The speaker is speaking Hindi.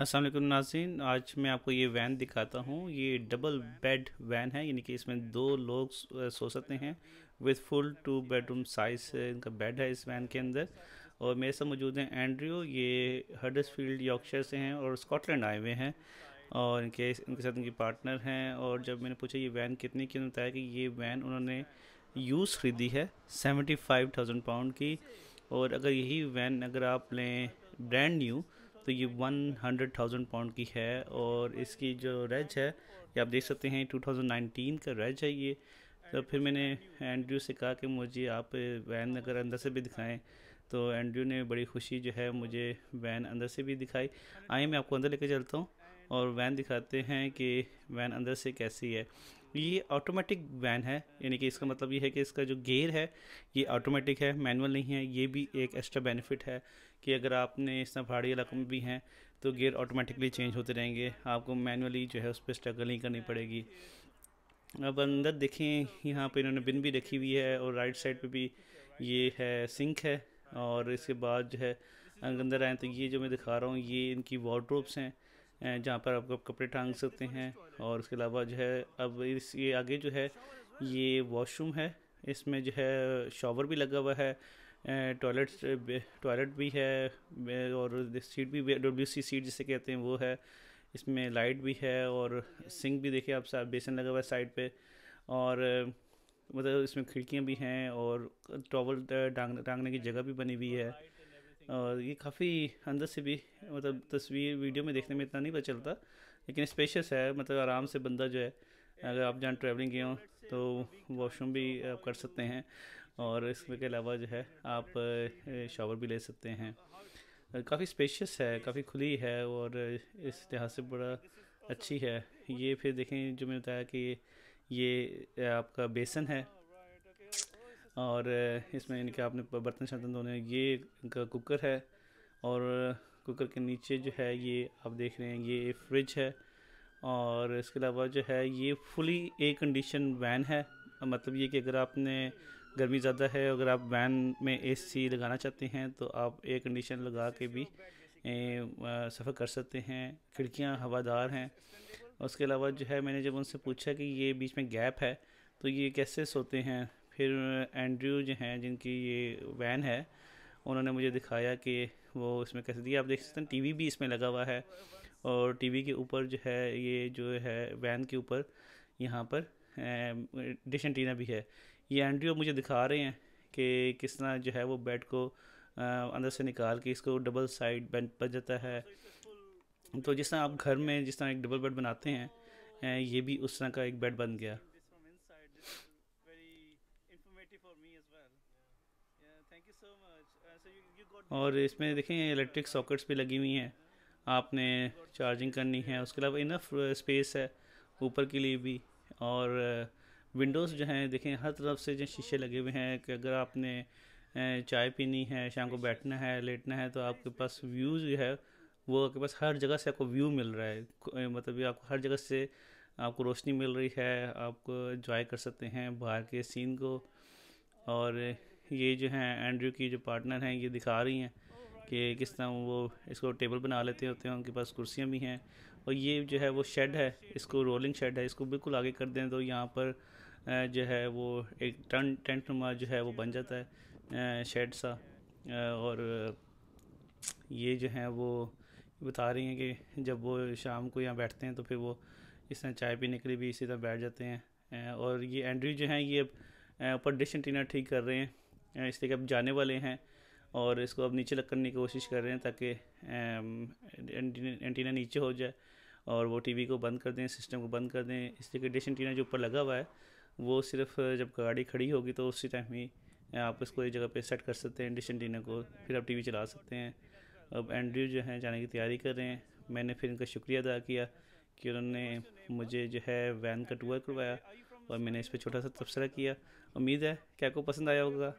असल नाजीन आज मैं आपको ये वैन दिखाता हूँ ये डबल बेड वैन है यानी कि इसमें दो लोग सो सकते हैं with full two bedroom size इनका बेड है इस वैन के अंदर और मेरे साथ मौजूद हैं एंड्रियो ये हडसफील्ड यॉर्कशर से हैं और स्कॉटलैंड आए हुए हैं और इनके इनके साथ इनकी पार्टनर हैं और जब मैंने पूछा ये वैन कितने की उन्होंने बताया कि ये वैन उन्होंने यूज़ ख़रीदी है सेवेंटी फाइव थाउजेंड पाउंड की और अगर यही वैन अगर आप लें ब्रैंड न्यू तो ये वन हंड्रेड थाउजेंड पाउंड की है और इसकी जो रेज है ये आप देख सकते हैं टू थाउजेंड नाइनटीन का रेज है ये तो फिर मैंने एंड्रयू से कहा कि मुझे आप वैन अगर अंदर से भी दिखाएं तो एंड्रयू ने बड़ी खुशी जो है मुझे वैन अंदर से भी दिखाई आइए मैं आपको अंदर लेकर चलता हूँ और वैन दिखाते हैं कि वैन अंदर से कैसी है ये ऑटोमेटिक वैन है यानी कि इसका मतलब ये है कि इसका जो गेयर है ये ऑटोमेटिक है मैनुअल नहीं है ये भी एक एक्स्ट्रा बेनिफिट है कि अगर आपने इस तरह पहाड़ी इलाकों में भी हैं तो गेयर ऑटोमेटिकली चेंज होते रहेंगे आपको मैनुअली जो है उस पर स्ट्रगल नहीं करनी पड़ेगी अब अंदर देखें यहाँ पर इन्होंने बिन भी रखी हुई है और राइट साइड पर भी ये है सिंक है और इसके बाद जो है अंदर आए तो ये जो मैं दिखा रहा हूँ ये इनकी वार्ड्रोब्स हैं जहाँ पर आप कपड़े टांग सकते हैं और उसके अलावा जो है अब इस ये आगे जो है ये वॉशरूम है इसमें जो है शॉवर भी लगा हुआ है टॉयलेट टॉयलेट भी है और सीट भी डब्ल्यू सी सीट जिसे कहते हैं वो है इसमें लाइट भी है और सिंक भी देखिए आप साथ बेसन लगा हुआ है साइड पे और मतलब इसमें खिड़कियाँ भी हैं और टॉवल टांगने की जगह भी बनी हुई है और ये काफ़ी अंदर से भी मतलब तस्वीर वीडियो में देखने में इतना नहीं पता चलता लेकिन स्पेशस है मतलब आराम से बंदा जो है अगर आप जहाँ ट्रैवलिंग किए हो तो वॉशरूम भी आप कर सकते हैं और इसके अलावा जो है आप शावर भी ले सकते हैं काफ़ी स्पेशियस है काफ़ी खुली है और इस लिहाज से बड़ा अच्छी है ये फिर देखें जो मैंने बताया कि ये आपका बेसन है और इसमें इनके आपने बर्तन शर्तन धोने ये इनका कुकर है और कुकर के नीचे जो है ये आप देख रहे हैं ये फ्रिज है और इसके अलावा जो है ये फुली ए कंडीशन वैन है मतलब ये कि अगर आपने गर्मी ज़्यादा है अगर आप वैन में एसी लगाना चाहते हैं तो आप एयर कंडीशन लगा के भी सफ़र कर सकते हैं खिड़कियां हवादार हैं उसके अलावा जो है मैंने जब उनसे पूछा कि ये बीच में गैप है तो ये कैसे सोते हैं फिर जो हैं जिनकी ये वैन है उन्होंने मुझे दिखाया कि वो इसमें कैसे दिया आप देख सकते हैं टीवी भी इसमें लगा हुआ है और टीवी के ऊपर जो है ये जो है वैन के ऊपर यहाँ पर डिश एंटीना भी है ये एंड्रयू मुझे दिखा रहे हैं कि किस तरह जो है वो बेड को आ, अंदर से निकाल के इसको डबल साइड बेड बन जाता है तो जिस तरह आप घर में जिस तरह एक डबल बेड बनाते हैं ये भी उस तरह का एक बेड बन गया Uh, और इसमें देखें इलेक्ट्रिक सॉकेट्स भी लगी हुई हैं आपने चार्जिंग करनी है उसके अलावा इनफ स्पेस uh, है ऊपर के लिए भी और विंडोज़ uh, जो हैं देखें हर तरफ से जो शीशे लगे हुए हैं कि अगर आपने चाय पीनी है शाम को बैठना है लेटना है तो आपके पास व्यू जो है वो आपके पास हर जगह से आपको व्यू मिल रहा है मतलब ये आपको हर जगह से आपको रोशनी मिल रही है आपको इन्जॉय कर सकते हैं बाहर के सीन को और ये जो हैं एंड्रयू की जो पार्टनर हैं ये दिखा रही हैं कि किस तरह वो इसको टेबल बना लेते होते हैं उनके पास कुर्सियाँ भी हैं और ये जो है वो शेड है इसको रोलिंग शेड है इसको बिल्कुल आगे कर दें तो यहाँ पर जो है वो एक टन टेंट नुमा जो है वो बन जाता है शेड सा और ये जो है वो बता रही हैं कि जब वो शाम को यहाँ बैठते हैं तो फिर वो इस तरह चाय पीने के लिए भी इसी तरह बैठ जाते हैं और ये एंड्री जो हैं ये अब ऊपर डिश एंटीना ठीक कर रहे हैं इसलिए कि अब जाने वाले हैं और इसको अब नीचे लग करने की कोशिश कर रहे हैं ताकि एंटीना नीचे हो जाए और वो टीवी को बंद कर दें सिस्टम को बंद कर दें इसलिए कि डिश एंटीना जो ऊपर लगा हुआ है वो सिर्फ जब गाड़ी खड़ी होगी तो उसी टाइम ही आप इसको एक जगह पे सेट कर सकते हैं डिश एंटीना को फिर आप टीवी चला सकते हैं अब एंड्रयू जो है जाने की तैयारी कर रहे हैं मैंने फिर इनका शुक्रिया अदा किया कि उन्होंने मुझे जो है वैन का टूर करवाया और मैंने इस पर छोटा सा तबसरा किया उम्मीद है कि आपको पसंद आया होगा